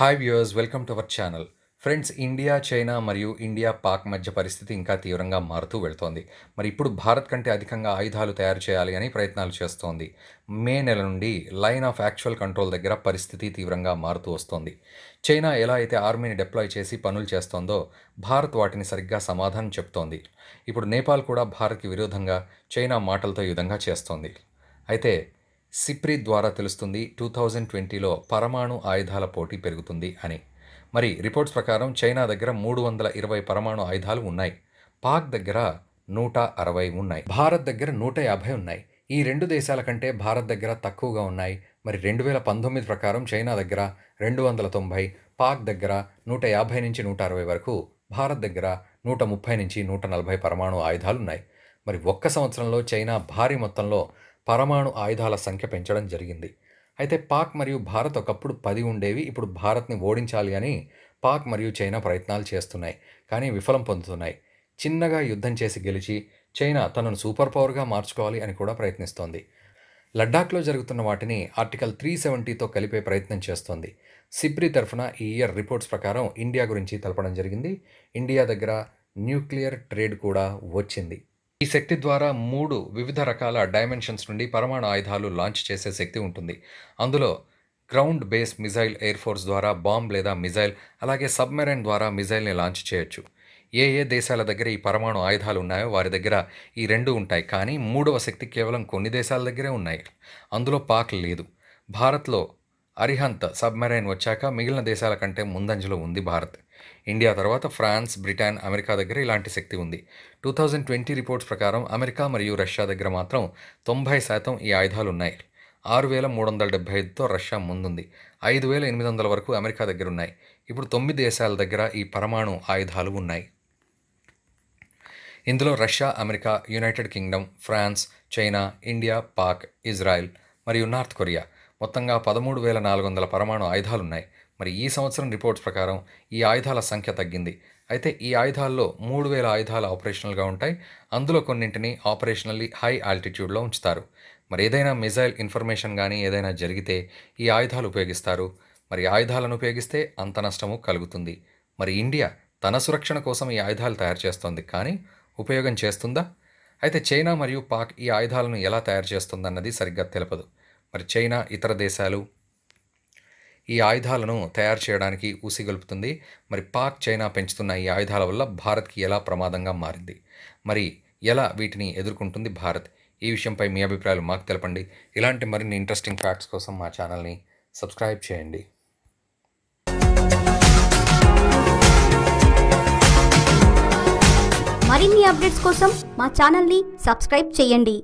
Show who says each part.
Speaker 1: hi viewers welcome to our channel friends India China మరియు India Pak మధ్య పరిస్థితి ఇంకా తీవ్రంగా మారుతూ వెళ్తోంది మరి ఇప్పుడు భారత్ కంటే అధికంగా ఆయుధాలు తయారు చేయాలి అని ప్రయత్నాలు చేస్తోంది మే నెల నుండి లైన్ ఆఫ్ యాక్చువల్ కంట్రోల్ దగ్గర పరిస్థితి తీవ్రంగా మారుతూ వస్తోంది చైనా ఎలా అయితే ఆర్మీని డిప్లాయ్ చేసి పనులు చేస్తోందో భారత్ వాటిని సరిగ్గా సమాధానం చెప్తోంది ఇప్పుడు నేపాల్ కూడా భారత్కి విరోధంగా చైనా మాటలతో యుద్ధంగా విధంగా చేస్తోంది అయితే సిప్రి ద్వారా తెలుస్తుంది టూ థౌజండ్ ట్వంటీలో పరమాణు ఆయుధాల పోటీ పెరుగుతుంది అని మరి రిపోర్ట్స్ ప్రకారం చైనా దగ్గర మూడు వందల ఇరవై పరమాణు ఆయుధాలు ఉన్నాయి పాక్ దగ్గర నూట అరవై ఉన్నాయి భారత్ దగ్గర నూట యాభై ఉన్నాయి ఈ రెండు దేశాల కంటే భారత్ దగ్గర తక్కువగా ఉన్నాయి మరి రెండు వేల పంతొమ్మిది ప్రకారం చైనా దగ్గర రెండు వందల తొంభై పాక్ దగ్గర నూట యాభై నుంచి నూట అరవై వరకు భారత్ దగ్గర నూట ముప్పై నుంచి నూట నలభై పరమాణు ఉన్నాయి మరి ఒక్క సంవత్సరంలో చైనా భారీ మొత్తంలో పరమాణు ఆయుధాల సంఖ్య పెంచడం జరిగింది అయితే పాక్ మరియు భారత్ ఒకప్పుడు పది ఉండేవి ఇప్పుడు భారత్ని ఓడించాలి అని పాక్ మరియు చైనా ప్రయత్నాలు చేస్తున్నాయి కానీ విఫలం పొందుతున్నాయి చిన్నగా యుద్ధం చేసి గెలిచి చైనా తనను సూపర్ పవర్గా మార్చుకోవాలి అని కూడా ప్రయత్నిస్తోంది లడ్డాఖ్లో జరుగుతున్న వాటిని ఆర్టికల్ త్రీ సెవెంటీతో కలిపే ప్రయత్నం చేస్తోంది సిబ్రి తరఫున ఈ ఇయర్ రిపోర్ట్స్ ప్రకారం ఇండియా గురించి తెలపడం జరిగింది ఇండియా దగ్గర న్యూక్లియర్ ట్రేడ్ కూడా వచ్చింది ఈ శక్తి ద్వారా మూడు వివిధ రకాల డైమెన్షన్స్ నుండి పరమాణు ఆయుధాలు లాంచ్ చేసే శక్తి ఉంటుంది అందులో ground base missile air force ద్వారా బాంబ్ లేదా మిజైల్ అలాగే సబ్మెరైన్ ద్వారా మిజైల్ని లాంచ్ చేయొచ్చు ఏ ఏ దేశాల దగ్గర ఈ పరమాణు ఆయుధాలు ఉన్నాయో వారి దగ్గర ఈ రెండు ఉంటాయి కానీ మూడవ శక్తి కేవలం కొన్ని దేశాల దగ్గరే ఉన్నాయి అందులో పాక్ లేదు భారత్లో అరిహంత్ సబ్మెరైన్ వచ్చాక మిగిలిన దేశాల కంటే ముందంజలో ఉంది భారత్ ఇండియా తర్వాత ఫ్రాన్స్ బ్రిటన్ అమెరికా దగ్గర ఇలాంటి శక్తి ఉంది టూ థౌజండ్ ట్వంటీ రిపోర్ట్స్ ప్రకారం అమెరికా మరియు రష్యా దగ్గర మాత్రం తొంభై శాతం ఈ ఆయుధాలు ఉన్నాయి ఆరు వేల మూడు వందల డెబ్బై ఐదుతో రష్యా ముందుంది ఐదు వేల ఎనిమిది వందల వరకు అమెరికా దగ్గర ఉన్నాయి ఇప్పుడు తొమ్మిది దేశాల దగ్గర ఈ పరమాణు ఆయుధాలు ఉన్నాయి ఇందులో Russia America United Kingdom France China India Pak Israel మరియు నార్త్ కొరియా మొత్తంగా పదమూడు వేల నాలుగు వందల పరమాణు ఆయుధాలున్నాయి మరి ఈ సంవత్సరం రిపోర్ట్స్ ప్రకారం ఈ ఆయుధాల సంఖ్య తగ్గింది అయితే ఈ ఆయుధాల్లో మూడు వేల ఆయుధాలు ఆపరేషనల్గా ఉంటాయి అందులో కొన్నింటిని ఆపరేషనల్లీ హై ఆల్టిట్యూడ్లో ఉంచుతారు మరి ఏదైనా మిజైల్ ఇన్ఫర్మేషన్ కానీ ఏదైనా జరిగితే ఈ ఆయుధాలు ఉపయోగిస్తారు మరి ఆయుధాలను ఉపయోగిస్తే అంత నష్టము కలుగుతుంది మరి ఇండియా తన సురక్షణ కోసం ఈ ఆయుధాలు తయారు చేస్తోంది కానీ ఉపయోగం చేస్తుందా అయితే చైనా మరియు పాక్ ఈ ఆయుధాలను ఎలా తయారు చేస్తుందన్నది సరిగ్గా తెలపదు మరి చైనా ఇతర దేశాలు ఈ ఆయుధాలను తయారు చేయడానికి ఊసిగొలుపుతుంది మరి పాక్ చైనా పెంచుతున్న ఈ ఆయుధాల వల్ల భారత్కి ఎలా ప్రమాదంగా మారింది మరి ఎలా వీటిని ఎదుర్కొంటుంది భారత్ ఈ విషయంపై మీ అభిప్రాయాలు మాకు తెలపండి ఇలాంటి మరిన్ని ఇంట్రెస్టింగ్ ఫ్యాక్ట్స్ కోసం మా ఛానల్ని సబ్స్క్రైబ్ చేయండి మరిన్ని అప్డేట్స్ కోసం మా ఛానల్ని సబ్స్క్రైబ్ చేయండి